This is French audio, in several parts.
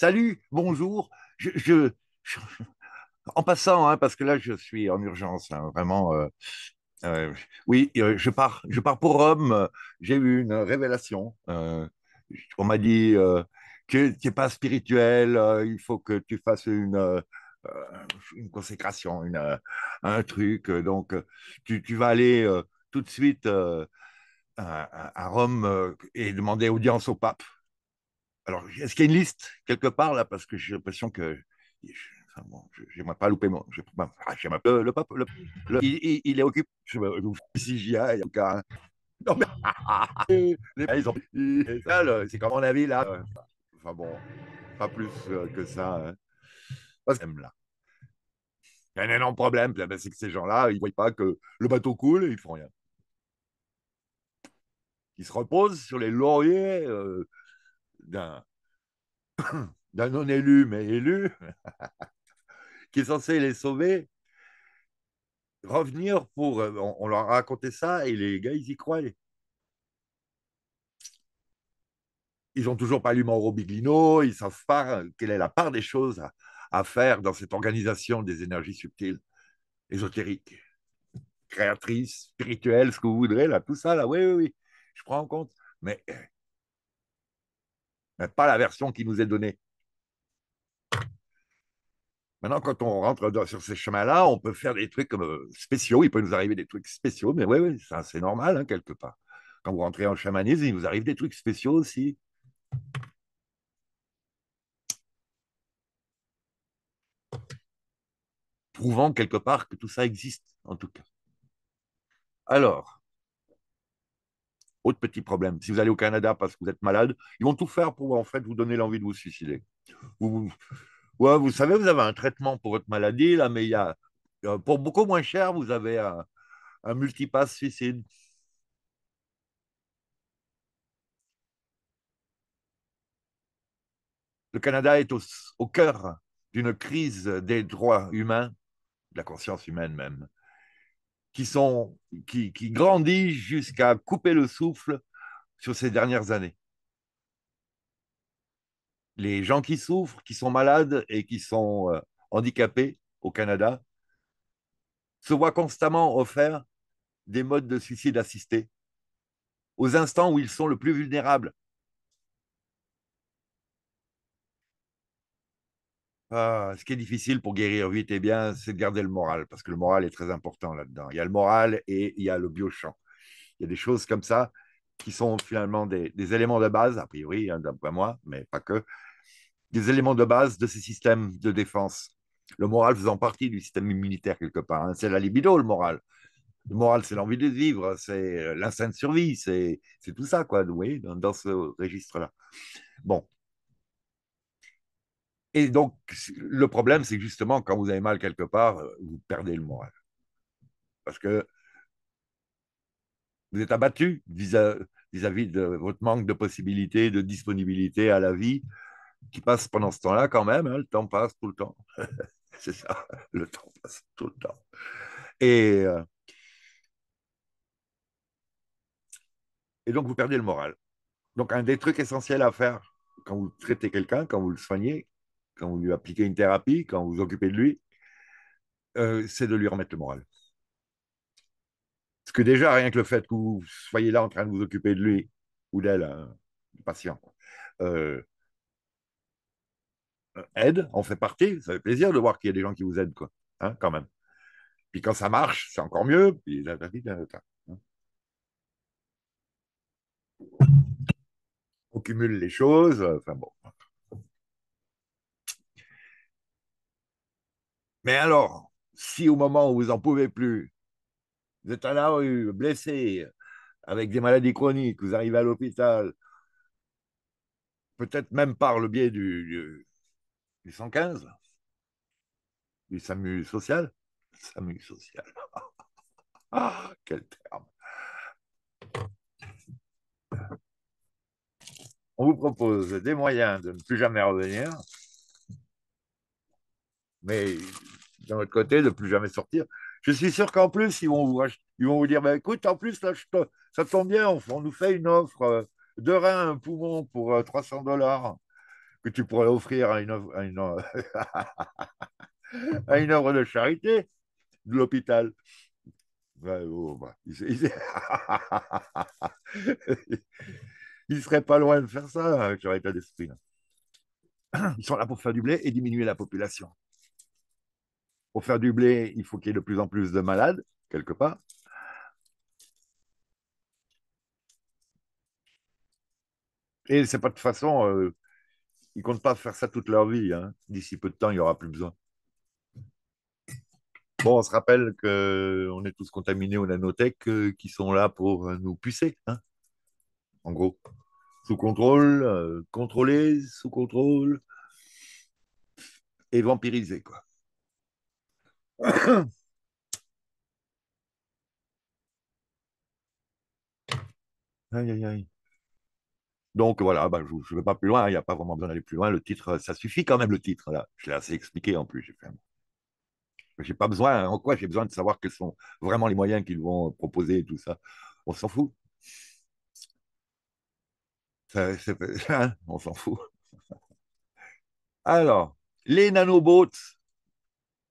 Salut, bonjour. Je, en passant, hein, parce que là, je suis en urgence, hein, vraiment. Euh, euh, oui, euh, je pars, je pars pour Rome. J'ai eu une révélation. on m'a dit que tu n'es pas spirituel, il faut que tu fasses une, consécration, une, un truc. Donc, tu, vas aller tout de suite à, Rome et demander audience au pape alors, est-ce qu'il y a une liste quelque part là Parce que j'ai l'impression que. Enfin, bon, J'aimerais pas louper mon. le, le, le, le, il, il, est occupé. Je vous si j'y ai, en tout cas. Non, mais. Ah, c'est comme mon avis là. Euh, enfin bon, pas plus euh, que ça. Hein. Parce là. Il y a un énorme problème, c'est que ces gens-là, ils ne voient pas que le bateau coule et ils font rien. Ils se reposent sur les lauriers euh, d'un non-élu, mais élu, qui est censé les sauver, revenir pour... Euh, on, leur a raconté ça et les gars, ils y croyaient. Ils n'ont toujours pas lu Mauro Biglino, ils ne savent pas euh, quelle est la part des choses à, faire dans cette organisation des énergies subtiles, ésotériques, créatrices, spirituelles, ce que vous voudrez, là, tout ça, là, oui, oui, oui, je prends en compte. Mais euh, mais pas la version qui nous est donnée. Maintenant, quand on rentre sur ces chemins-là, on peut faire des trucs euh, spéciaux. Il peut nous arriver des trucs spéciaux, mais oui, ouais, c'est normal, hein, quelque part. Quand vous rentrez en chamanisme, il vous arrive des trucs spéciaux aussi. Prouvant quelque part que tout ça existe, en tout cas. Alors, autre petit problème, si vous allez au Canada parce que vous êtes malade, ils vont tout faire pour en fait vous donner l'envie de vous suicider. Vous, vous savez, vous avez un traitement pour votre maladie là, mais il y a pour beaucoup moins cher, vous avez un, multipass suicide. Le Canada est au cœur d'une crise des droits humains, de la conscience humaine même qui, sont, qui, jusqu'à couper le souffle sur ces dernières années. Les gens qui souffrent, qui sont malades et qui sont euh, handicapés au Canada se voient constamment offrir des modes de suicide assistés aux instants où ils sont le plus vulnérables. Ah, ce qui est difficile pour guérir vite et eh bien, c'est de garder le moral, parce que le moral est très important là-dedans. Il y a le moral et il y a le biochamp. Il y a des choses comme ça qui sont finalement des, éléments de base, a priori, hein, d'après moi, mais pas que, des éléments de base de ces systèmes de défense. Le moral faisant partie du système immunitaire quelque part. Hein. C'est la libido, le moral. Le moral, c'est l'envie de vivre, c'est euh, l'instinct de survie, c'est tout ça, quoi, vous dans ce registre-là. Bon, et donc, le problème, c'est justement quand vous avez mal quelque part, euh, vous perdez le moral. Parce que vous êtes abattu vis-à-vis de votre manque de possibilités, de disponibilité à la vie, qui passe pendant ce temps-là quand même. Hein, le temps passe tout le temps. c'est ça, le temps passe tout le temps. Et, euh, et donc, vous perdez le moral. Donc, un des trucs essentiels à faire quand vous traitez quelqu'un, quand vous le soignez, quand vous lui appliquez une thérapie, quand vous vous occupez de lui, euh, c'est de lui remettre le moral. Parce que déjà, rien que le fait que vous soyez là en train de vous occuper de lui ou d'elle, hein, du patient, euh, aide, on fait partie. Ça fait plaisir de voir qu'il y a des gens qui vous aident, quoi, hein, quand même. Puis quand ça marche, c'est encore mieux. Puis, hein. on cumule les choses. Enfin bon. Mais alors, si au moment où vous n'en pouvez plus, vous êtes à la rue, blessé, avec des maladies chroniques, vous arrivez à l'hôpital, peut-être même par le biais du, 115, du SAMU social, SAMU social. Ah, quel terme. On vous propose des moyens de ne plus jamais revenir, mais d'un autre côté, ne plus jamais sortir. Je suis sûr qu'en plus, ils vont vous, dire bah, écoute, en plus, ça tombe bien, on, nous fait une offre euh, de rein, un poumon pour 300 euh, dollars que tu pourrais offrir à une, œuvre de charité de l'hôpital. Bah, oh, bah, ils ne seraient pas loin de faire ça avec leur d'esprit. Ils sont là pour faire du blé et diminuer la population pour faire du blé, il faut qu'il y ait de plus en plus de malades, quelque part. Et c'est pas de façon, euh, ils comptent pas faire ça toute leur vie. Hein. D'ici peu de temps, il n'y aura plus besoin. Bon, on se rappelle qu'on est tous contaminés aux nanotech euh, qui sont là pour euh, nous pucer, hein. en gros. Sous contrôle, contrôler, sous contrôle et vampiriser, quoi. aïe, aïe, aïe. Donc voilà, bah, je ne vais pas plus loin, il n'y a pas vraiment besoin d'aller plus loin. Le titre, ça suffit quand même le titre. Là. Je l'ai assez expliqué en plus. J'ai fait... pas besoin, hein, en quoi j'ai besoin de savoir quels sont vraiment les moyens qu'ils vont proposer et tout ça. On s'en fout. Hein, on s'en fout. Alors, les nanobots,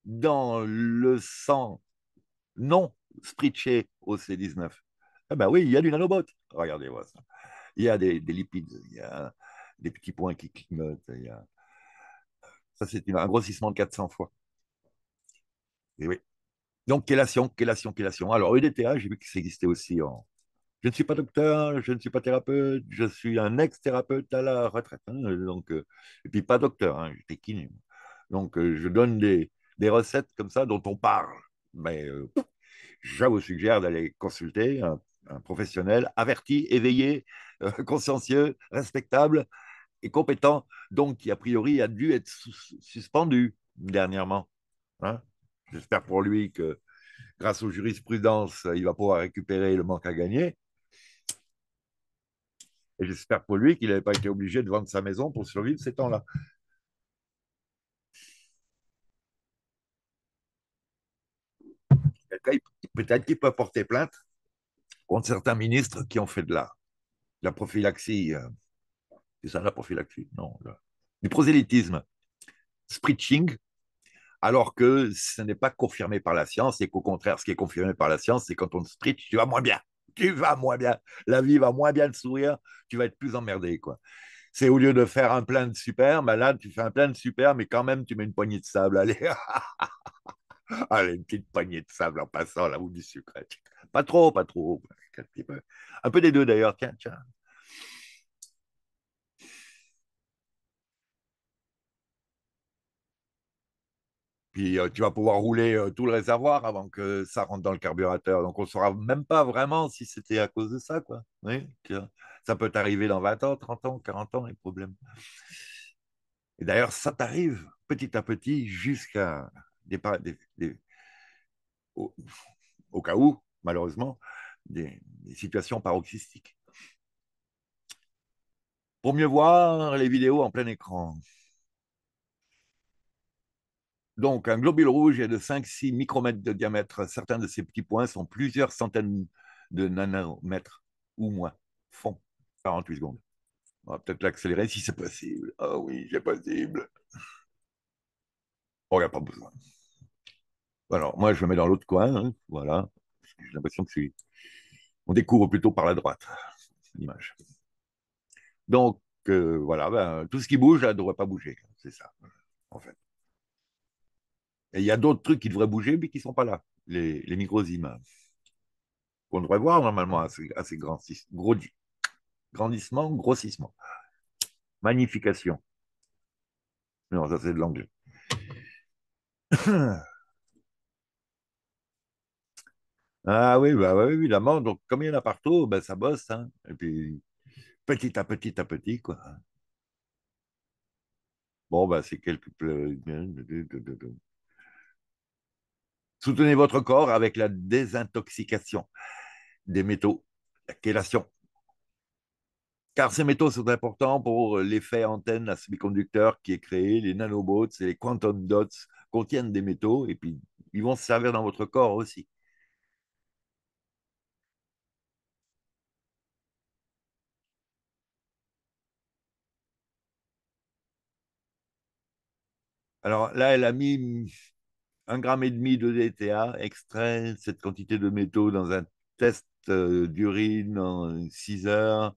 dans le sang non spritché au C19 Eh bien oui, il y a du nanobot. Regardez-moi ça. Il y a des, lipides, il y a des petits points qui clignotent. Ça, c'est un grossissement de 400 fois. Et oui. Donc, chélation, chélation, chélation. Alors, EDTA, j'ai vu que ça existait aussi en. Je ne suis pas docteur, je ne suis pas thérapeute, je suis un ex-thérapeute à la retraite. Hein. donc, euh, et puis, pas docteur, hein, j'étais kiné. Donc, euh, je donne des, des recettes comme ça dont on parle. Mais euh, je vous suggère d'aller consulter un, professionnel averti, éveillé, euh, consciencieux, respectable et compétent, donc qui a priori a dû être suspendu dernièrement. Hein. J'espère pour lui que grâce aux jurisprudences, il va pouvoir récupérer le manque à gagner. Et j'espère pour lui qu'il n'avait pas été obligé de vendre sa maison pour survivre ces temps-là. peut-être qu'il peut porter plainte contre certains ministres qui ont fait de la, la prophylaxie. Euh, c'est ça la prophylaxie Non, du prosélytisme, Spritching. alors que ce n'est pas confirmé par la science et qu'au contraire, ce qui est confirmé par la science, c'est quand on spreach, tu vas moins bien. Tu vas moins bien. La vie va moins bien te sourire, tu vas être plus emmerdé, quoi c'est au lieu de faire un plein de super, malade ben tu fais un plein de super, mais quand même, tu mets une poignée de sable. Allez, Allez, une petite poignée de sable en passant, là, où du sucre. Pas trop, pas trop. Un, peu. des deux, d'ailleurs. Tiens, tiens. Puis euh, tu vas pouvoir rouler euh, tout le réservoir avant que ça rentre dans le carburateur. Donc on ne saura même pas vraiment si c'était à cause de ça. Quoi. ça peut t'arriver dans 20 ans, 30 ans, 40 ans, les problèmes. Et d'ailleurs, ça t'arrive petit à petit jusqu'à au, cas où, malheureusement, des, situations paroxystiques. Pour mieux voir les vidéos en plein écran. Donc, un globule rouge est de 5-6 micromètres de diamètre. Certains de ces petits points sont plusieurs centaines de nanomètres ou moins. Fond, 48 secondes. On va peut-être l'accélérer si c'est possible. Ah oui, c'est possible. On a pas besoin. Alors, moi, je me mets dans l'autre coin, hein, voilà. J'ai l'impression que c'est. On découvre plutôt par la droite l'image. Donc, euh, voilà, ben, tout ce qui bouge, là, ne devrait pas bouger. C'est ça, en fait. Et il y a d'autres trucs qui devraient bouger, mais qui ne sont pas là. Les, les microsimes. Qu'on devrait voir normalement à ces, gros, grandissement, grossissement. Magnification. Non, ça c'est de l'anglais. Ah oui, bah, donc comme il y en a partout, ben, ça bosse. Hein. Et puis, petit à petit à petit, quoi. Bon, ben, c'est quelques. Soutenez votre corps avec la désintoxication des métaux, la chélation. Car ces métaux sont importants pour l'effet antenne à semi-conducteur qui est créé, les nanobots et les quantum dots contiennent des métaux et puis ils vont se servir dans votre corps aussi. Alors là, elle a mis un gramme et demi de DTA, extrait cette quantité de métaux dans un test euh, d'urine en 6 heures,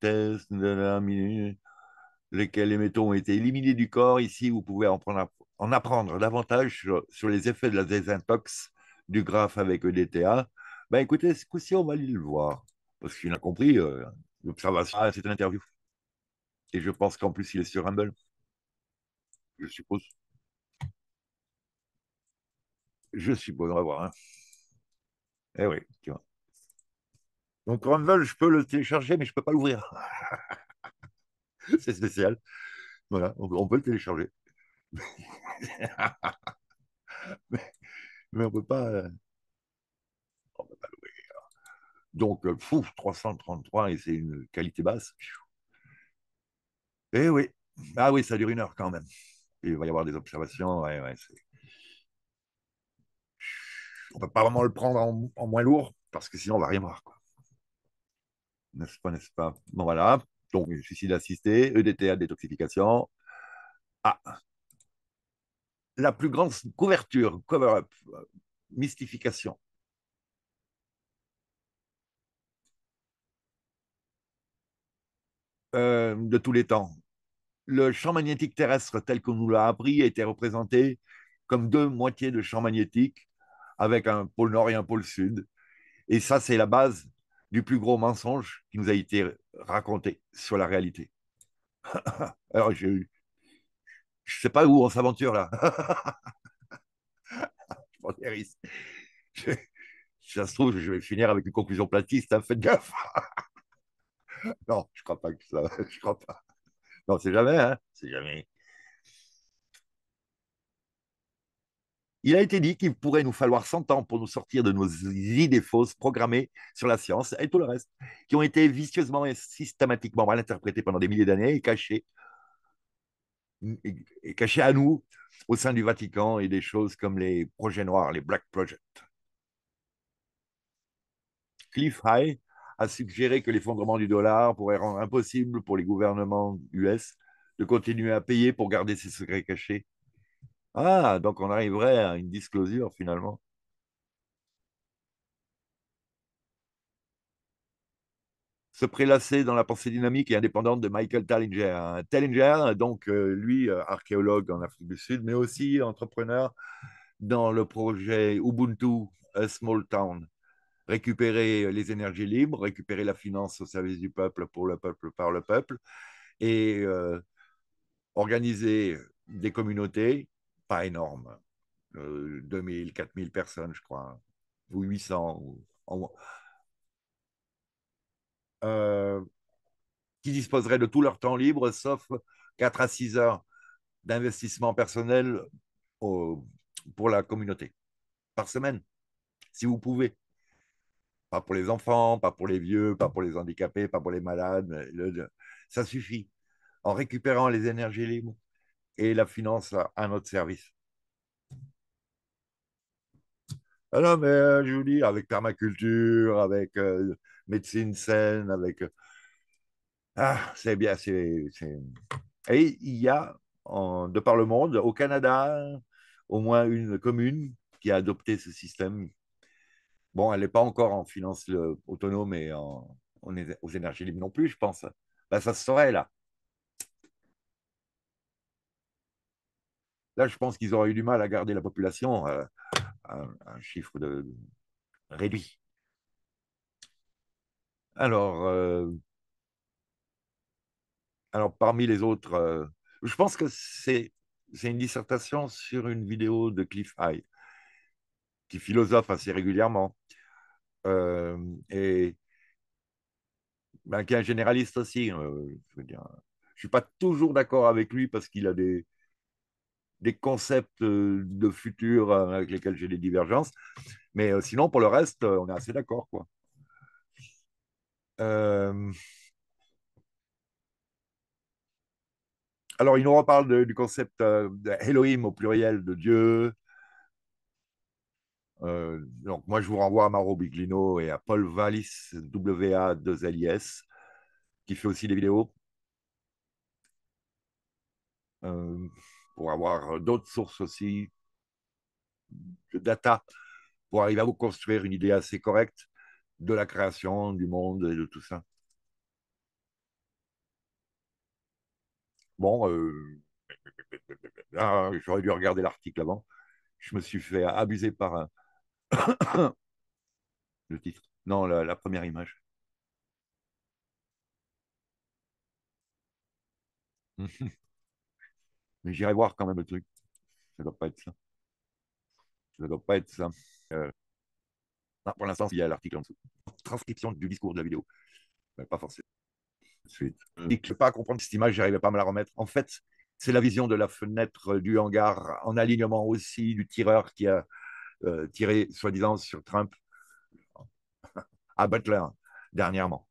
test de la minute, lesquels les métaux ont été éliminés du corps. Ici, vous pouvez en, prendre, en apprendre davantage sur, les effets de la désintox du graphe avec EDTA. Ben écoutez, ce coup-ci, on va aller le voir. Parce qu'il a compris, euh, l'observation, à ah, c'est interview. Et je pense qu'en plus, il est sur Humble je suppose. Je suis bon, on va voir. Hein. Eh oui, tu vois. Donc Rumble, je peux le télécharger, mais je ne peux pas l'ouvrir. C'est spécial. Voilà, on, peut le télécharger. mais, on ne peut pas. Euh, on ne peut pas l'ouvrir. Donc, euh, fouf, 333, et c'est une qualité basse. Eh oui. Ah oui, ça dure une heure quand même il va y avoir des observations. Ouais, ouais, on ne peut pas vraiment le prendre en, moins lourd, parce que sinon, on ne va rien voir. N'est-ce pas, n'est-ce pas Bon, voilà. Donc, suicide assisté, EDTA, détoxification. Ah La plus grande couverture, cover-up, mystification. Euh, de tous les temps le champ magnétique terrestre tel qu'on nous l'a appris a été représenté comme deux moitiés de champ magnétique avec un pôle nord et un pôle sud. Et ça, c'est la base du plus gros mensonge qui nous a été raconté sur la réalité. Alors, je ne sais pas où on s'aventure là. je des si ça se trouve, je vais finir avec une conclusion platiste, hein, faites gaffe. non, je ne crois pas que ça. Je crois pas. On sait jamais, C'est hein, jamais. Il a été dit qu'il pourrait nous falloir 100 ans pour nous sortir de nos idées fausses programmées sur la science et tout le reste, qui ont été vicieusement et systématiquement mal interprétées pendant des milliers d'années et cachées, et cachées à nous au sein du Vatican et des choses comme les projets noirs, les Black Projects. Cliff High a suggéré que l'effondrement du dollar pourrait rendre impossible pour les gouvernements US de continuer à payer pour garder ses secrets cachés. Ah, donc on arriverait à une disclosure finalement. se prélasser dans la pensée dynamique et indépendante de Michael Tallinger. Tallinger, donc euh, lui, euh, archéologue en Afrique du Sud, mais aussi entrepreneur dans le projet Ubuntu, a Small Town, récupérer euh, les énergies libres, récupérer la finance au service du peuple, pour le peuple, par le peuple, et euh, organiser des communautés, pas énormes, 2000, euh, 4000 personnes, je crois, ou 800, qui disposeraient de tout leur temps libre, sauf 4 à 6 heures d'investissement personnel pour la communauté, par semaine, si vous pouvez. Pas pour les enfants, pas pour les vieux, pas pour les handicapés, pas pour les malades. ça suffit. En récupérant les énergies libres et la finance à notre service. Alors, ah mais euh, je vous dis, avec permaculture, avec euh, médecine saine, avec. Euh, ah, c'est bien, c'est. Et il y a, en, de par le monde, au Canada, au moins une commune qui a adopté ce système Bon, elle n'est pas encore en finance autonome et aux énergies libres non plus, je pense. Bah, ça se saurait là. Là, je pense qu'ils auraient eu du mal à garder la population à euh, un chiffre réduit. Alors, euh, alors, parmi les autres, euh, je pense que c'est une dissertation sur une vidéo de Cliff High, qui philosophe assez régulièrement. Euh, et ben, qui est un généraliste aussi. Hein, je ne suis pas toujours d'accord avec lui parce qu'il a des, des concepts euh, de futur euh, avec lesquels j'ai des divergences. Mais sinon, pour le reste, on est assez d'accord, quoi. Alors, il nous reparle du concept d'Elohim au pluriel de Dieu, euh, donc, moi, je vous renvoie à Maro Biglino et à Paul Valis, WA2LIS, qui fait aussi des vidéos. Euh, pour avoir euh, d'autres sources aussi de data, pour arriver à vous construire une idée assez correcte de la création, du monde et de tout ça. Bon, j'aurais dû regarder l'article avant. Je me suis fait abuser par un, le titre. Non, la, première image. Mais j'irai voir quand même le truc. Ça doit pas être ça. Ça doit pas être ça. Euh, pour l'instant, il y a l'article en dessous. Transcription du discours de la vidéo. Ben, pas forcément. je ne pas comprendre cette image, j'arrivais pas à me la remettre. En fait, c'est la vision de la fenêtre euh, du hangar en alignement aussi du tireur qui a euh, tiré soi-disant sur Trump à Butler dernièrement.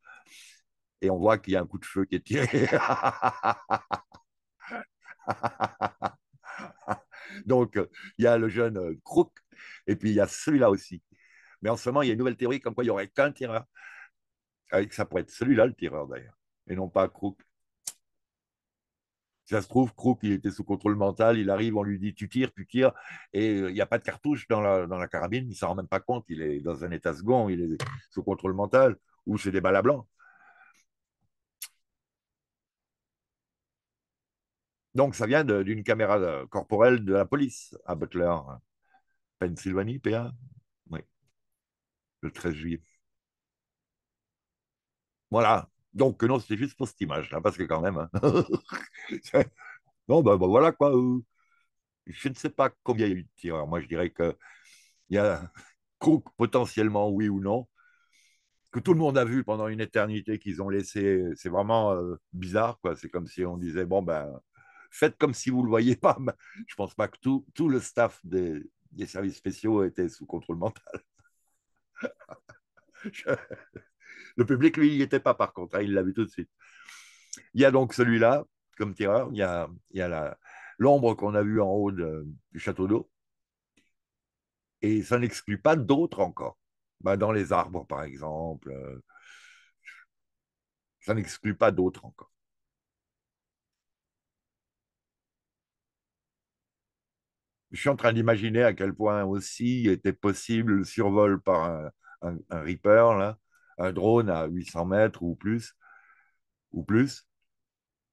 Et on voit qu'il y a un coup de feu qui est tiré. Donc, il y a le jeune Crook, et puis il y a celui-là aussi. Mais en ce moment, il y a une nouvelle théorie comme quoi il n'y aurait qu'un tireur. Et ah ça pourrait être celui-là le tireur d'ailleurs, et non pas Crook ça se trouve, Krupp, il était sous contrôle mental, il arrive, on lui dit tu tires, tu tires, et euh, il n'y a pas de cartouche dans la, dans la carabine, il ne s'en rend même pas compte, il est dans un état second, il est sous contrôle mental, ou c'est des balles à blanc. Donc ça vient d'une caméra euh, corporelle de la police à Butler, Pennsylvanie, PA, oui, le 13 juillet. Voilà, donc, non, c'était juste pour cette image-là, parce que quand même. Hein. non, ben, voilà quoi. Euh. je ne sais pas combien il y a eu de tireurs. Moi, je dirais qu'il y a crook potentiellement, oui ou non, que tout le monde a vu pendant une éternité qu'ils ont laissé. C'est vraiment euh, bizarre, quoi. C'est comme si on disait, bon, ben, faites comme si vous ne le voyez pas. Je ne pense pas que tout, tout le staff des, des services spéciaux était sous contrôle mental. je... Le public, lui, il n'y était pas par contre, hein, il l'a vu tout de suite. Il y a donc celui-là comme tireur, il y a, l'ombre qu'on a vue en haut du château d'eau, et ça n'exclut pas d'autres encore. Bah, dans les arbres, par exemple, euh, ça n'exclut pas d'autres encore. je suis en train d'imaginer à quel point aussi était possible le survol par un, un Reaper, là, un drone à 800 mètres ou plus, ou plus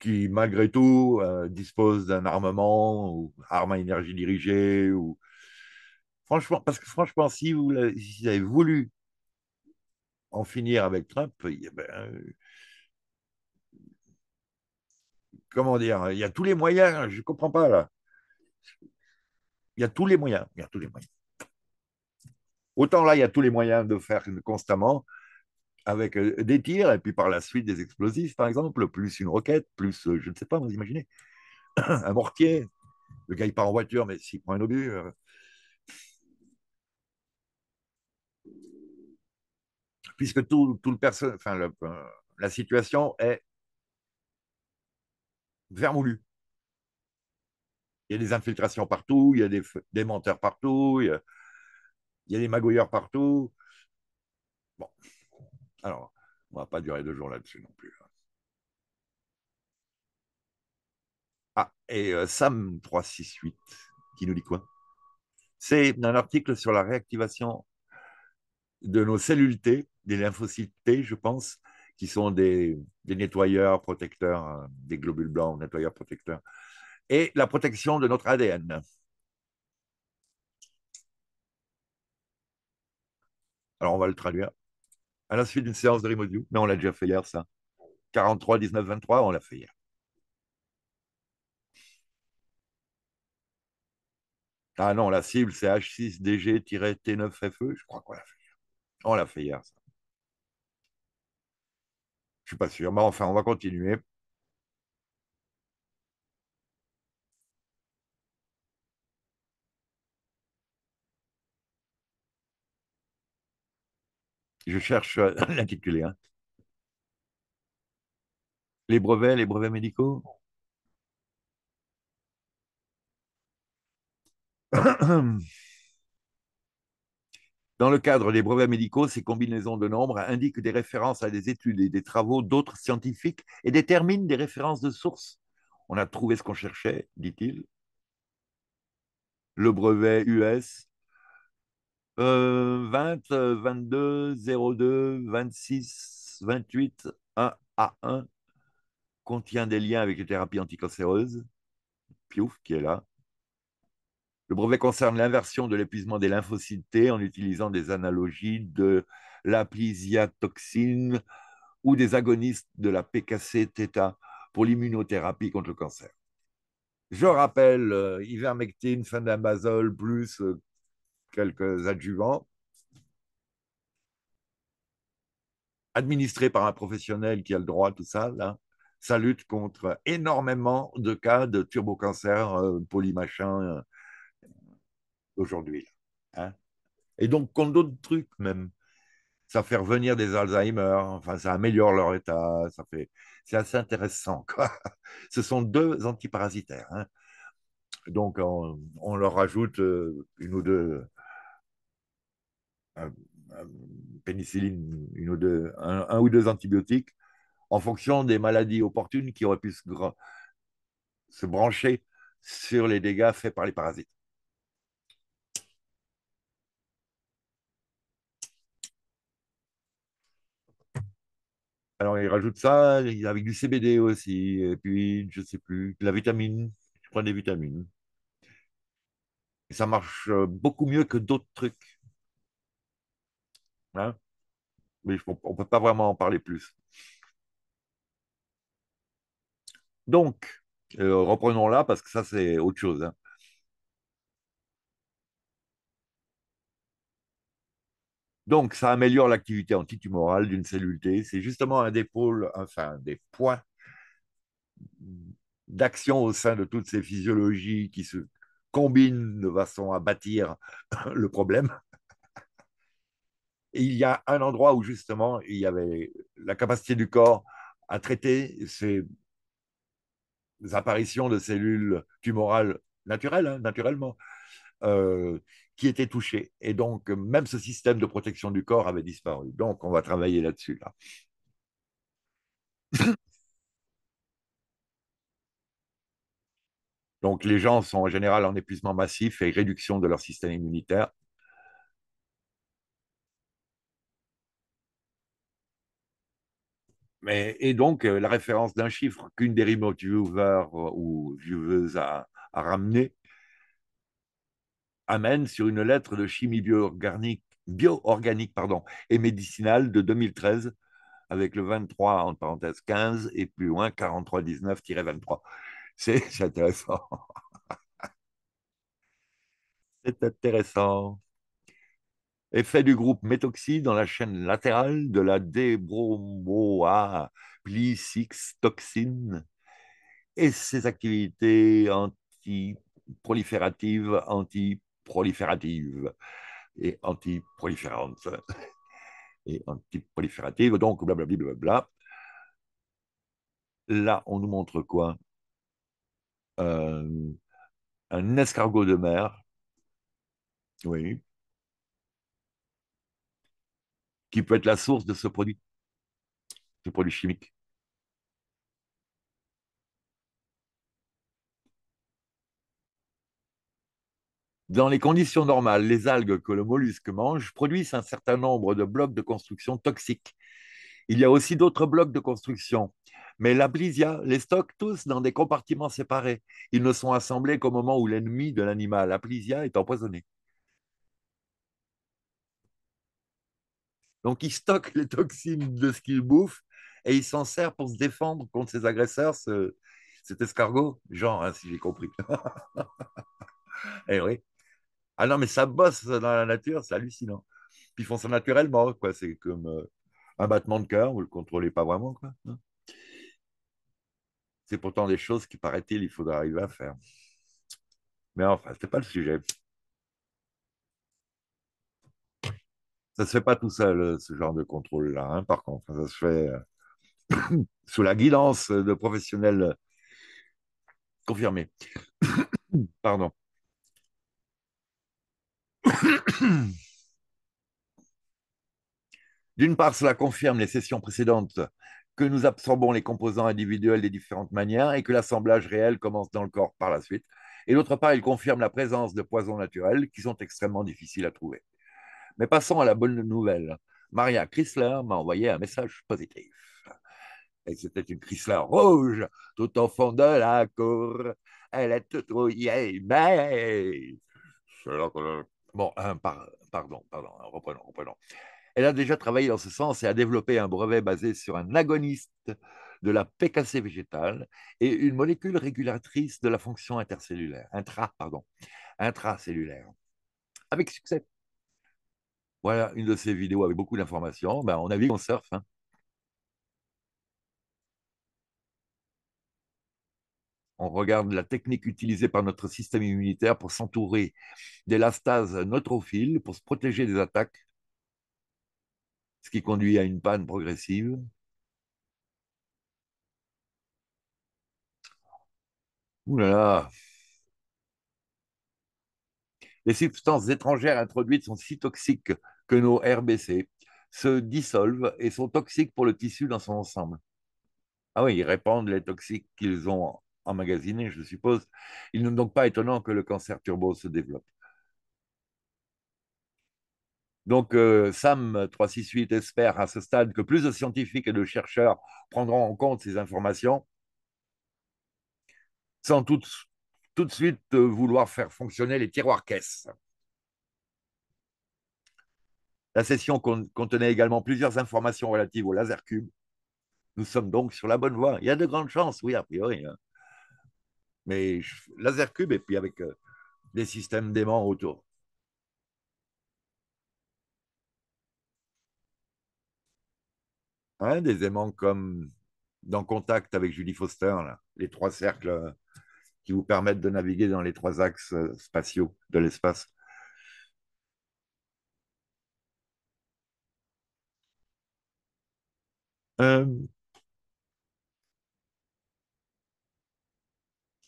qui malgré tout euh, dispose d'un armement ou arme à énergie dirigée ou franchement parce que franchement si vous, avez voulu en finir avec Trump, ben, comment dire, il y a tous les moyens, je ne comprends pas là. Il y a tous les moyens, il y a tous les moyens. Autant là, il y a tous les moyens de faire constamment, avec euh, des tirs et puis par la suite des explosifs, par exemple, plus une roquette, plus, euh, je ne sais pas, vous imaginez, un mortier. Le gars, il part en voiture, mais s'il prend un obus. Euh. Puisque tout, le personne enfin, la situation est vermoulue. Il y a des infiltrations partout, il y a des, menteurs partout, il y a, il y a des magouilleurs partout. Bon. Alors, on ne va pas durer deux jours là-dessus non plus. Hein. Ah, et euh, Sam368 qui nous dit quoi C'est un article sur la réactivation de nos cellules T, des lymphocytes T, je pense, qui sont des, nettoyeurs, protecteurs, euh, des globules blancs, nettoyeurs, protecteurs, et la protection de notre ADN. Alors, on va le traduire à la suite d'une séance de Remodule. Mais on l'a déjà fait hier, ça. 43, 19, 23, on l'a fait hier. Ah non, la cible, c'est H6DG-T9FE. Je crois qu'on l'a fait hier. On l'a fait hier, ça. Je ne suis pas sûr. Mais enfin, on va continuer. Je cherche euh, l'intitulé. Hein. Les brevets, les brevets médicaux Dans le cadre des brevets médicaux, ces combinaisons de nombres indiquent des références à des études et des travaux d'autres scientifiques et déterminent des références de sources. On a trouvé ce qu'on cherchait, dit-il. Le brevet US 20, 22, 02, 26, 28, 1 à 1 contient des liens avec les thérapies anticancéreuses. Piouf qui est là. Le brevet concerne l'inversion de l'épuisement des lymphocytes T en utilisant des analogies de la toxine ou des agonistes de la PKC-θ pour l'immunothérapie contre le cancer. Je rappelle, euh, ivermectine, phindamazole, plus euh, quelques adjuvants, administrés par un professionnel qui a le droit, tout ça, là, ça lutte contre énormément de cas de turbo-cancer euh, polymachin euh, aujourd'hui. Hein. Et donc, contre d'autres trucs même. Ça fait revenir des Alzheimer, enfin, ça améliore leur état, ça fait... c'est assez intéressant. Quoi. Ce sont deux antiparasitaires. Hein. Donc, on, on, leur rajoute euh, une ou deux euh, pénicilline, une ou un, ou deux antibiotiques, en fonction des maladies opportunes qui auraient pu se, brancher sur les dégâts faits par les parasites. Alors, il rajoute ça avec du CBD aussi, et puis, je ne sais plus, de la vitamine. Je prends des vitamines. ça marche euh, beaucoup mieux que d'autres trucs. Hein. Mais on ne peut pas vraiment en parler plus. Donc, euh, reprenons là parce que ça, c'est autre chose. Hein. Donc, ça améliore l'activité antitumorale d'une cellule T. C'est justement un des pôles, enfin, des points d'action au sein de toutes ces physiologies qui se combinent de façon à bâtir le problème il y a un endroit où justement il y avait la capacité du corps à traiter ces apparitions de cellules tumorales naturelles, hein, naturellement, euh, qui étaient touchées. Et donc, même ce système de protection du corps avait disparu. Donc, on va travailler là-dessus. donc, les gens sont en général en épuisement massif et réduction de leur système immunitaire. et donc, euh, la référence d'un chiffre qu'une des remote viewers euh, ou vieweuses a, ramené amène sur une lettre de chimie bioorganique bio pardon, et médicinale de 2013 avec le 23 en parenthèse 15 et plus loin 4319-23. C'est intéressant. C'est intéressant. Effet du groupe méthoxy dans la chaîne latérale de la plisix toxine et ses activités antiprolifératives, antiprolifératives et antiproliférantes. Et antiprolifératives, donc blablabla. Là, on nous montre quoi euh, Un escargot de mer. Oui, qui peut être la source de ce produit, ce produit chimique. Dans les conditions normales, les algues que le mollusque mange produisent un certain nombre de blocs de construction toxiques. Il y a aussi d'autres blocs de construction, mais la les stocke tous dans des compartiments séparés. Ils ne sont assemblés qu'au moment où l'ennemi de l'animal, la plisia, est empoisonné. Donc, il stocke les toxines de ce qu'il bouffe et il s'en sert pour se défendre contre ses agresseurs, ce, cet escargot, genre, hein, si j'ai compris. Et eh oui. Ah non, mais ça bosse dans la nature, c'est hallucinant. Puis ils font ça naturellement, quoi. C'est comme euh, un battement de cœur, vous ne le contrôlez pas vraiment, quoi. Hein. C'est pourtant des choses qui, paraît-il, il faudra arriver à faire. Mais enfin, ce n'est pas le sujet. Ça ne se fait pas tout seul, euh, ce genre de contrôle-là, hein, par contre. Ça se fait euh, sous la guidance de professionnels euh, confirmés. Pardon. D'une part, cela confirme les sessions précédentes que nous absorbons les composants individuels des différentes manières et que l'assemblage réel commence dans le corps par la suite. Et d'autre part, il confirme la présence de poisons naturels qui sont extrêmement difficiles à trouver. Mais passons à la bonne nouvelle. Maria Chrysler m'a envoyé un message positif. Et c'était une Chrysler rouge, tout au fond de la cour. Elle est mais... Hein, pardon, pardon, hein, Elle a déjà travaillé dans ce sens et a développé un brevet basé sur un agoniste de la PKC végétale et une molécule régulatrice de la fonction intercellulaire, intra, pardon, intracellulaire. Avec succès, voilà une de ces vidéos avec beaucoup d'informations. Ben, on navigue, on surfe. Hein. On regarde la technique utilisée par notre système immunitaire pour s'entourer d'élastases neutrophiles, pour se protéger des attaques, ce qui conduit à une panne progressive. Ouh là là, les substances étrangères introduites sont si toxiques que nos RBC se dissolvent et sont toxiques pour le tissu dans son ensemble. Ah oui, ils répandent les toxiques qu'ils ont emmagasinés, je suppose. Il n'est donc pas étonnant que le cancer turbo se développe. Donc, euh, SAM368 espère à ce stade que plus de scientifiques et de chercheurs prendront en compte ces informations, sans, tout, tout de suite euh, vouloir faire fonctionner les tiroirs caisses. La session contenait également plusieurs informations relatives au laser cube. Nous sommes donc sur la bonne voie. Il y a de grandes chances, oui, a priori. Hein. Mais laser cube et puis avec euh, des systèmes d'aimants autour. Hein, des aimants comme dans Contact avec Julie Foster, les trois cercles euh, qui vous permettent de naviguer dans les trois axes euh, spatiaux de l'espace. Euh,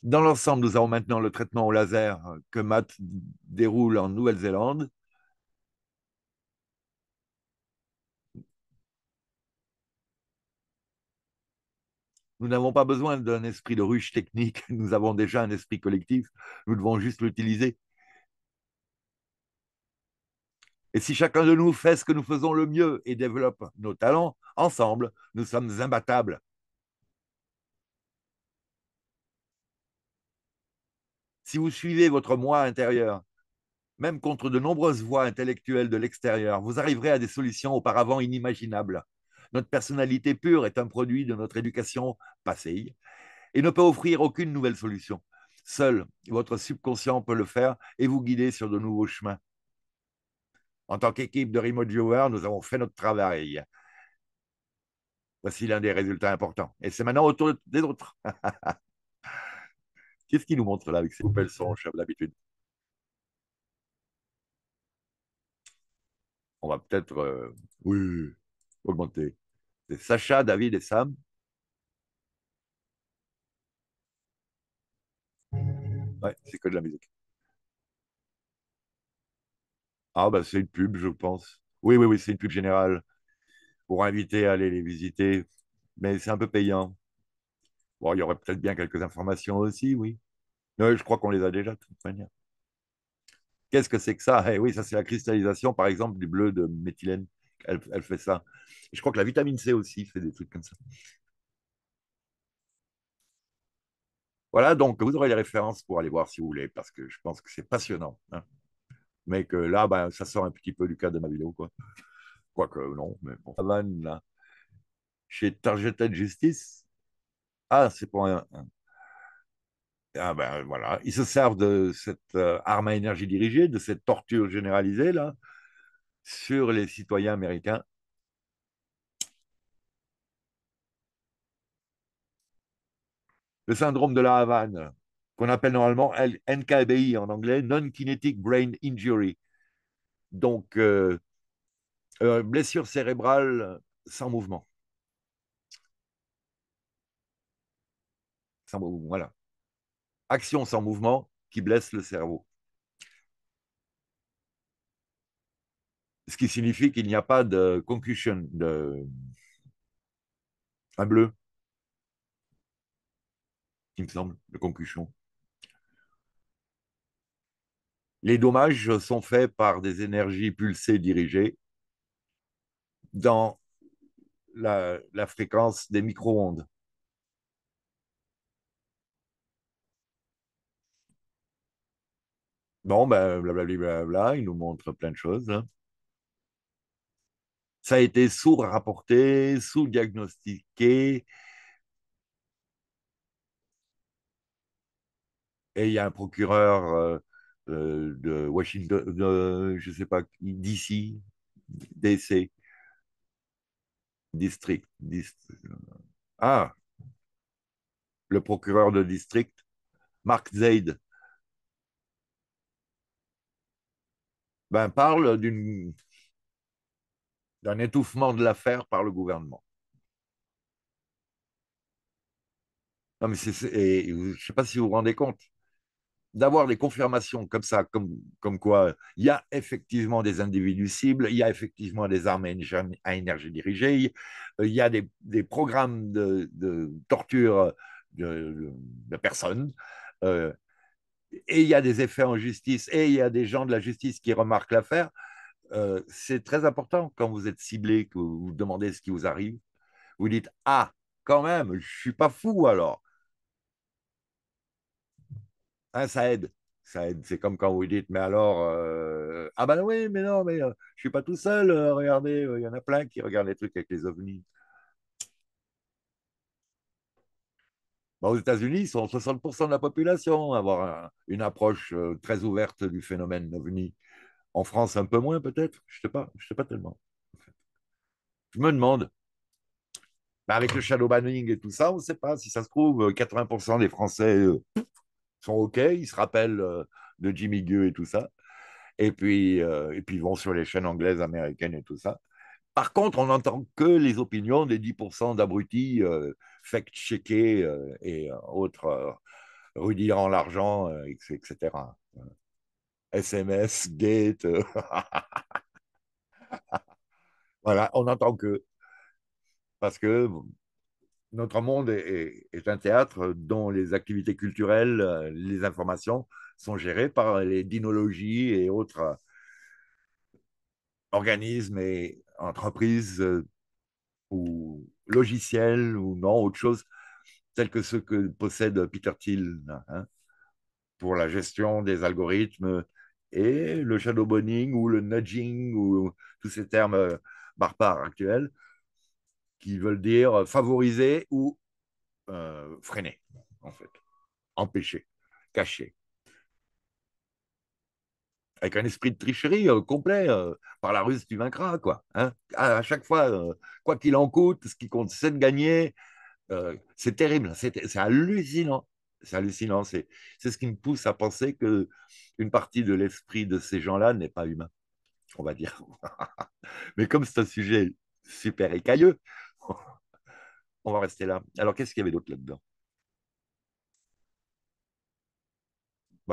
dans l'ensemble, nous avons maintenant le traitement au laser euh, que Matt déroule en Nouvelle-Zélande Nous n'avons pas besoin d'un esprit de ruche technique, nous avons déjà un esprit collectif, nous devons juste l'utiliser. Et si chacun de nous fait ce que nous faisons le mieux et développe nos talents, ensemble, nous sommes imbattables. Si vous suivez votre moi intérieur, même contre de nombreuses voies intellectuelles de l'extérieur, vous arriverez à des solutions auparavant inimaginables. Notre personnalité pure est un produit de notre éducation passée et ne peut offrir aucune nouvelle solution. Seul votre subconscient peut le faire et vous guider sur de nouveaux chemins. En tant qu'équipe de Remote Viewer, nous avons fait notre travail. Voici l'un des résultats importants. Et c'est maintenant autour des autres. Qu'est-ce qu'il nous montre là avec ces belles songes d'habitude On va peut-être. Euh, oui. Augmenter. C'est Sacha, David et Sam. Ouais, c'est que de la musique. Ah, bah, c'est une pub, je pense. Oui, oui, oui, c'est une pub générale pour inviter à aller les visiter. Mais c'est un peu payant. Bon, il y aurait peut-être bien quelques informations aussi, oui. Mais je crois qu'on les a déjà, de toute manière. Qu'est-ce que c'est que ça Eh oui, ça, c'est la cristallisation, par exemple, du bleu de méthylène elle, fait ça. je crois que la vitamine C aussi fait des trucs comme ça. Voilà, donc vous aurez les références pour aller voir si vous voulez, parce que je pense que c'est passionnant. Hein. Mais que là, ben, ça sort un petit peu du cadre de ma vidéo, quoi. Quoique non, mais bon. là. Chez Targeted Justice. Ah, c'est pour un, Ah ben voilà, ils se servent de cette euh, arme à énergie dirigée, de cette torture généralisée là, sur les citoyens américains le syndrome de la Havane, qu'on appelle normalement NKBI en anglais, Non-Kinetic Brain Injury. Donc, euh, euh, blessure cérébrale sans mouvement. Sans mouvement, voilà. Action sans mouvement qui blesse le cerveau. ce qui signifie qu'il n'y a pas de concussion, de... un bleu, il me semble, de concussion. Les dommages sont faits par des énergies pulsées dirigées dans la, la fréquence des micro-ondes. Bon, ben, blablabla, il nous montre plein de choses. Hein ça a été sous-rapporté, sous-diagnostiqué. Et il y a un procureur euh, euh, de Washington, je ne sais pas, d'ici, DC, district, district. Ah, le procureur de district, Mark Zaid, ben, parle d'une d'un étouffement de l'affaire par le gouvernement. Non, mais je ne sais pas si vous vous rendez compte. D'avoir des confirmations comme ça, comme, comme quoi il y a effectivement des individus cibles, il y a effectivement des armes à énergie dirigée, il y a des, des programmes de, torture de, personnes, euh, et il y a des effets en justice, et il y a des gens de la justice qui remarquent l'affaire. Euh, c'est très important quand vous êtes ciblé, que vous vous demandez ce qui vous arrive. Vous dites Ah, quand même, je suis pas fou alors. Hein, ça aide. Ça aide. C'est comme quand vous dites Mais alors, euh, ah ben oui, mais non, mais euh, je suis pas tout seul. regardez, il y en a plein qui regardent les trucs avec les ovnis. Bah, aux États-Unis, ils sont 60% de la population avoir une approche très ouverte du phénomène ovni. En France, un peu moins peut-être, je ne sais pas, je sais pas tellement. Je me demande. Bah, avec le shadow banning et tout ça, on ne sait pas. Si ça se trouve, 80% euh, des Français euh, sont OK, ils se rappellent euh, de Jimmy Gueux et tout ça. Et puis, et puis ils vont sur les chaînes anglaises, américaines et tout ça. Par contre, on n'entend que les opinions des 10% d'abrutis fact-checkés et autres rudirant l'argent, etc. SMS, Gate. voilà, on entend que. Parce que notre monde est, un théâtre dont les activités culturelles, les informations sont gérées par les dinologies et autres organismes et entreprises euh, ou logiciels ou non, autre chose, tels que ceux que possède Peter Thiel hein, pour la gestion des algorithmes, et le shadowboning ou le nudging ou tous ces termes euh, barbares actuels qui veulent dire favoriser ou euh, freiner, en fait, empêcher, cacher. Avec un esprit de tricherie euh, complet, par la ruse tu vaincras, quoi. Hein. à, à, chaque fois, quoi qu'il en coûte, ce qui compte, c'est de gagner. c'est terrible, c'est hallucinant. C'est hallucinant. C'est ce qui me pousse à penser que une partie de l'esprit de ces gens-là n'est pas humain, on va dire. Mais comme c'est un sujet super écailleux, on va rester là. Alors, qu'est-ce qu'il y avait d'autre là-dedans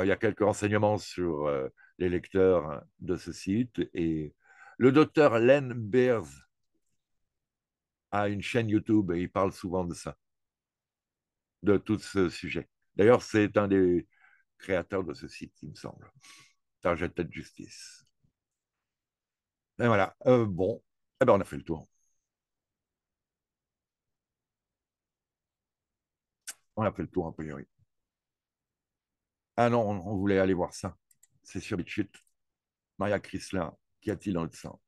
Il y a quelques renseignements sur euh, les lecteurs hein, de ce site. Et le docteur Len Beers a une chaîne YouTube et il parle souvent de ça, de tout ce sujet. D'ailleurs, c'est un des créateurs de ce site, il me semble. Target de Justice. Et ben voilà. Euh, bon, eh ben, on a fait le tour. On a fait le tour, a priori. Ah non, on, voulait aller voir ça. C'est sur Bitchute. Maria Chrysler, qu'y a-t-il dans le sang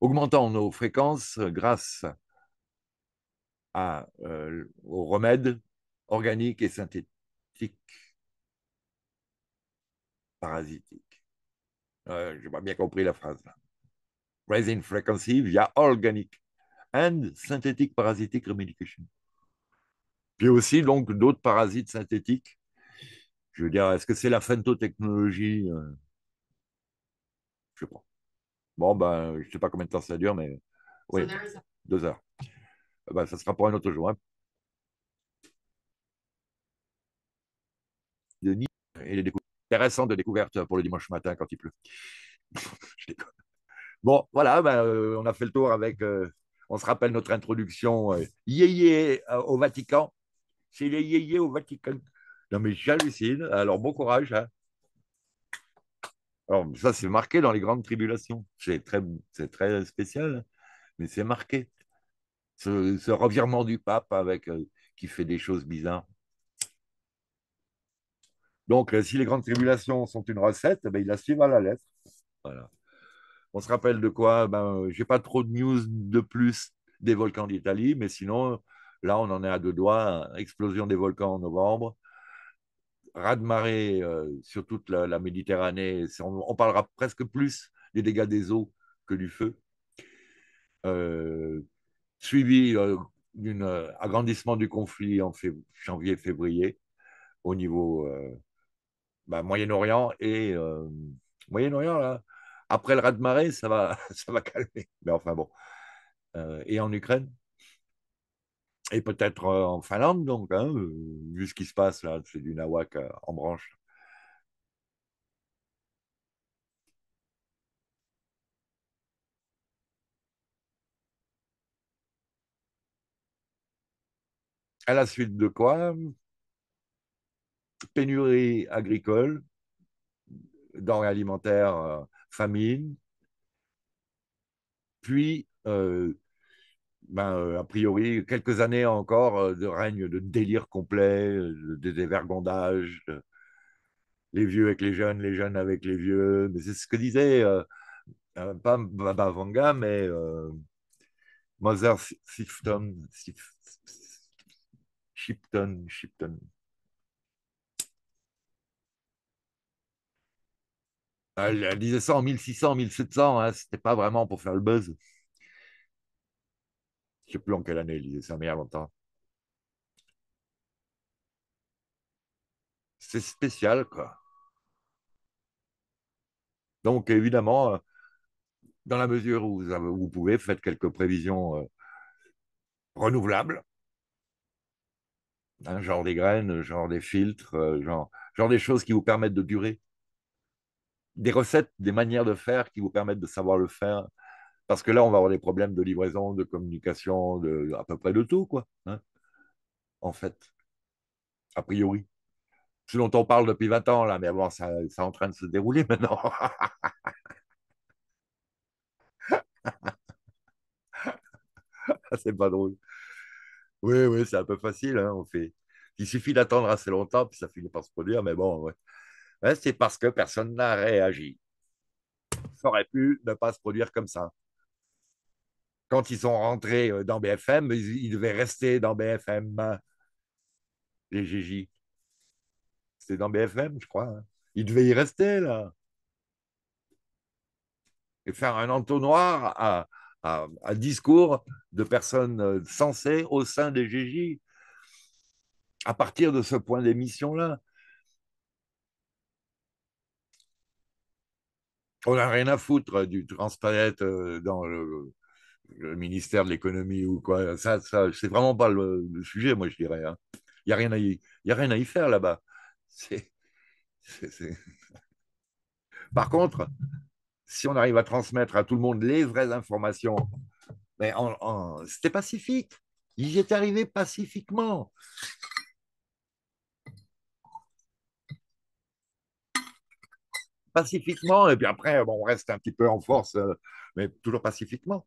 Augmentant nos fréquences grâce à, euh, aux remèdes organiques et synthétiques, parasitiques. Euh, Je n'ai pas bien compris la phrase Raising frequency via organic and synthetic parasitic remedication. Puis aussi, donc, d'autres parasites synthétiques. Je veux dire, est-ce que c'est la phentotechnologie euh? Je ne sais pas. Bon, ben, je sais pas combien de temps ça dure, mais oui, deux heures. Ben, ça sera pour un autre jour. Hein. et les découvertes. intéressantes de découverte pour le dimanche matin quand il pleut. Bon, voilà, ben, euh, on a fait le tour avec. Euh, on se rappelle notre introduction euh, yéyé au Vatican. C'est les yéyés au Vatican. Non, mais j'hallucine. Alors, bon courage. Hein. Alors, ça, c'est marqué dans les grandes tribulations. C'est très, très spécial, hein, mais c'est marqué ce, revirement du pape avec, euh, qui fait des choses bizarres. Donc, euh, si les grandes tribulations sont une recette, eh ben, il la suit à la lettre. On se rappelle de quoi ben, euh, Je n'ai pas trop de news de plus des volcans d'Italie, mais sinon, là, on en est à deux doigts. Explosion des volcans en novembre, Ras de marée sur toute la, Méditerranée. On, parlera presque plus des dégâts des eaux que du feu. Euh, suivi euh, d'un euh, agrandissement du conflit en janvier-février au niveau euh, bah, Moyen-Orient et Moyen-Orient, là, après le raz-de-marée, ça va, ça va calmer. Mais enfin bon. et en Ukraine et peut-être en Finlande, donc, hein, vu ce qui se passe là, c'est du nawak en branche. À la suite de quoi Pénurie agricole, denrées alimentaires, euh, famine, puis euh, ben, euh, a priori quelques années encore de règne de délire complet, de dévergondage, les vieux avec les jeunes, les jeunes avec les vieux. Mais c'est ce que disait pas Baba Vanga, mais euh, Mother Sifton, Shipton, Shipton. Elle, disait ça en 1600, 1700, Ce c'était pas vraiment pour faire le buzz. Je ne sais plus en quelle année elle disait ça, mais il y longtemps. C'est spécial, quoi. Donc, évidemment, euh, dans la mesure où vous pouvez, faites quelques prévisions euh, renouvelables. Hein, genre des graines, genre des filtres, euh, genre, genre des choses qui vous permettent de durer. Des recettes, des manières de faire qui vous permettent de savoir le faire. Parce que là, on va avoir des problèmes de livraison, de communication, de, à peu près de tout, quoi. Hein, en fait, a priori. Ce dont on parle depuis 20 ans, là, mais alors ça, ça est en train de se dérouler maintenant. c'est pas drôle. Oui, oui, c'est un peu facile. Hein, on fait... Il suffit d'attendre assez longtemps, puis ça finit par se produire. Mais bon, c'est parce que personne n'a réagi. Ça aurait pu ne pas se produire comme ça. Quand ils sont rentrés euh, dans BFM, ils, devaient rester dans BFM, hein. les C'était dans BFM, je crois. Hein. Ils devaient y rester, là. Et faire un entonnoir à, à, discours de personnes euh, sensées au sein des GJ à partir de ce point d'émission-là. On n'a rien à foutre du transpalette euh, dans le, ministère de l'économie ou quoi. Ça, ça c'est vraiment pas le, sujet, moi, je dirais. Il hein. n'y a, y, a rien à y faire là-bas. Par contre, si on arrive à transmettre à tout le monde les vraies informations, mais c'était pacifique. Il y est arrivé pacifiquement. Pacifiquement, et puis après, on reste un petit peu en force, euh, mais toujours pacifiquement.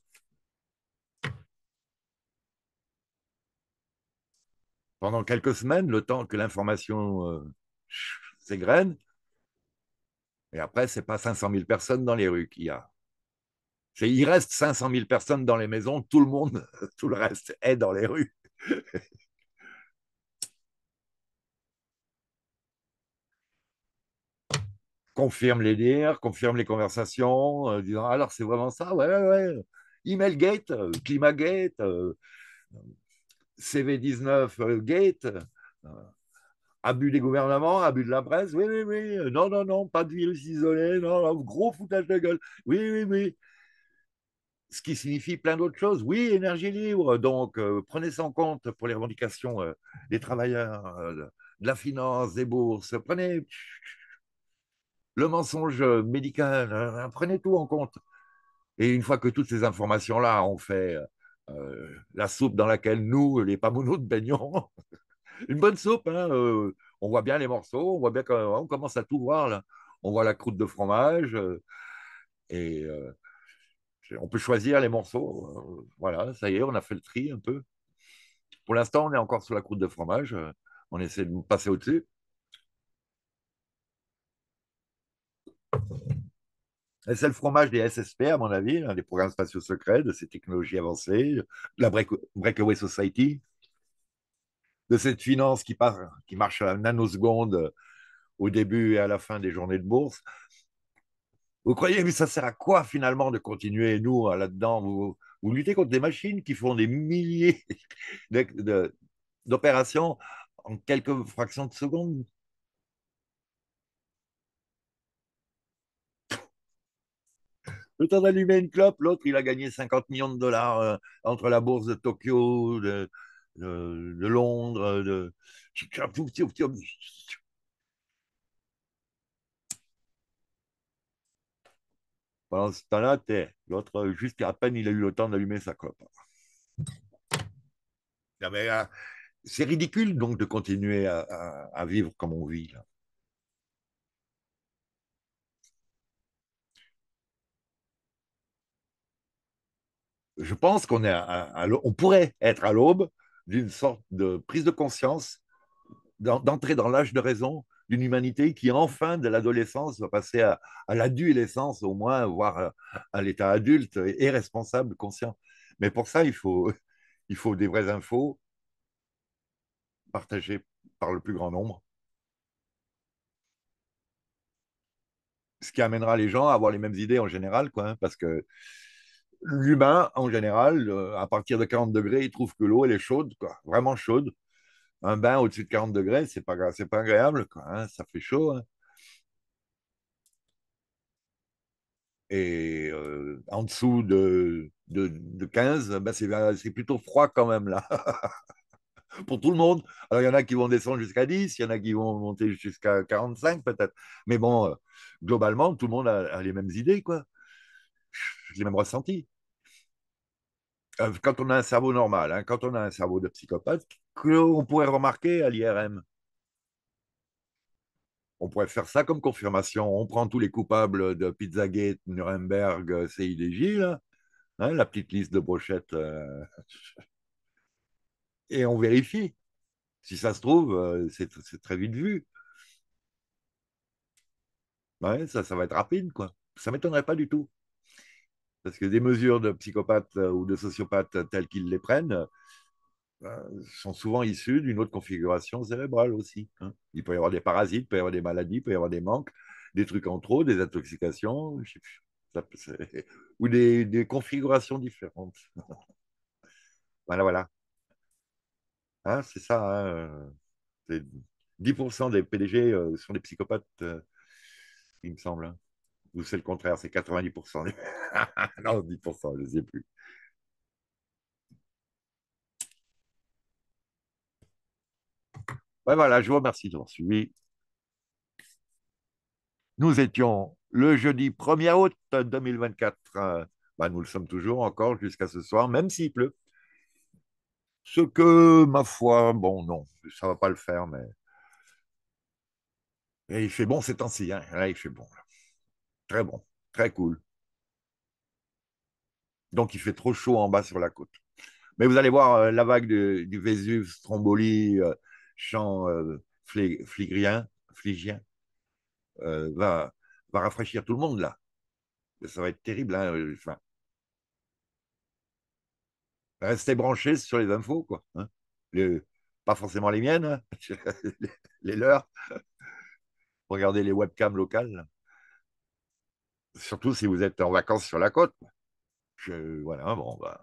Pendant quelques semaines, le temps que l'information s'égraine, euh, s'égrène, et après, ce n'est pas 500 000 personnes dans les rues qu'il y a. Il reste 500 000 personnes dans les maisons, tout le monde, tout le reste est dans les rues. confirme les dires, confirme les conversations, euh, disant ah, alors c'est vraiment ça, ouais, ouais, ouais. Email gate, euh, CV19 gate. Euh, Abus des gouvernements, abus de la presse, oui, oui, oui, euh, non, non, non, pas de virus isolé, non, gros foutage de gueule, oui, oui, oui. Ce qui signifie plein d'autres choses. Oui, énergie libre, donc euh, prenez ça en compte pour les revendications euh, des travailleurs, de la finance, des bourses, prenez le mensonge médical, prenez tout en compte. Et une fois que toutes ces informations-là ont fait la soupe dans laquelle nous, les pamounous, baignons, une bonne soupe. Hein, euh, on voit bien les morceaux, on voit bien hein, on commence à tout voir On voit la croûte de fromage euh, et euh, on peut choisir les morceaux. voilà, ça y est, on a fait le tri un peu. Pour l'instant, on est encore sur la croûte de fromage. on essaie de passer au-dessus. c'est le fromage des SSP, à mon avis, des programmes spatiaux secrets, de ces technologies avancées, la Breakaway Society de cette finance qui, part, qui marche à la nanoseconde euh, au début et à la fin des journées de bourse. Vous croyez, mais ça sert à quoi finalement de continuer, nous, euh, là-dedans vous, vous, luttez contre des machines qui font des milliers d'opérations en quelques fractions de secondes. Le temps d'allumer une clope, l'autre, il a gagné 50 millions de dollars euh, entre la bourse de Tokyo, de, de, Londres, de. Pendant ce temps-là, L'autre, jusqu'à à peine, il a eu le temps d'allumer sa clope. Euh, c'est ridicule donc de continuer à, vivre comme on vit. je pense qu'on est on pourrait être à l'aube d'une sorte de prise de conscience, d'entrer dans l'âge de raison d'une humanité qui, enfin, de l'adolescence, va passer à, l'adolescence, au moins, voire euh, à, l'état adulte et, responsable, conscient. Mais pour ça, il faut, il faut des vraies infos partagées par le plus grand nombre. Ce qui amènera les gens à avoir les mêmes idées en général, quoi, hein, parce que l'humain, en général, euh, à partir de 40 degrés, il trouve que l'eau, elle est chaude, quoi, vraiment chaude. Un bain au-dessus de 40 degrés, c'est pas, pas agréable, quoi, hein. ça fait chaud. Hein. Et euh, en dessous de, de, 15, eh ben euh, c'est plutôt froid quand même, là. pour tout le monde. Alors, il y en a qui vont descendre jusqu'à 10, il y en a qui vont monter jusqu'à 45 peut-être. Mais bon, globalement, tout le monde a, a les mêmes idées, quoi je l'ai même ressenti. Euh, quand on a un cerveau normal, hein, quand on a un cerveau de psychopathe, qu'on pourrait remarquer à l'IRM. On pourrait faire ça comme confirmation. On prend tous les coupables de Pizzagate, Nuremberg, euh, CIDJ, hein, la petite liste de brochettes, euh, et on vérifie. Si ça se trouve, c'est très vite vu. ça, ça va être rapide, quoi. Ça m'étonnerait pas du tout. Parce que des mesures de psychopathes euh, ou de sociopathes telles qu'ils les prennent euh, sont souvent issues d'une autre configuration cérébrale aussi. Hein. Il peut y avoir des parasites, il peut y avoir des maladies, il peut y avoir des manques, des trucs en trop, des intoxications, ou des, configurations différentes. voilà, voilà. Hein, c'est ça. 10% hein, euh, des PDG sont des psychopathes, il me semble. Ou c'est le contraire, c'est 90%. non, 10%, je ne sais plus. Ben voilà, je vous remercie de m'avoir suivi. Nous étions le jeudi 1er août 2024. Euh, ben nous le sommes toujours encore jusqu'à ce soir, même s'il pleut. Ce que, ma foi, bon, non, ça ne va pas le faire, mais. Et il fait bon ces temps hein. il fait bon. Très bon, très cool. Donc il fait trop chaud en bas sur la côte. Mais vous allez voir euh, la vague du Vésuve, Stromboli, euh, champ euh, fligien, va, va, rafraîchir tout le monde là. Ça va être terrible. Hein, Restez branchés sur les infos, quoi. Hein. pas forcément les miennes, hein. les leurs. Regardez les webcams locales surtout si vous êtes en vacances sur la côte. voilà, bon, bah,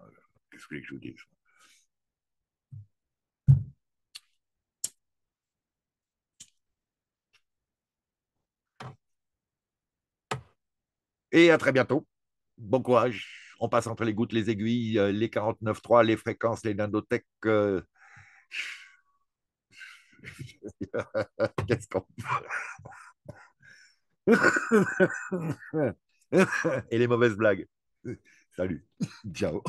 qu'est-ce que je vous dis Et à très bientôt. Bon courage. On passe entre les gouttes, les aiguilles, euh, les 49.3, les fréquences, les dindothèques. Euh. Qu'est-ce qu'on Et les mauvaises blagues. Salut. Ciao.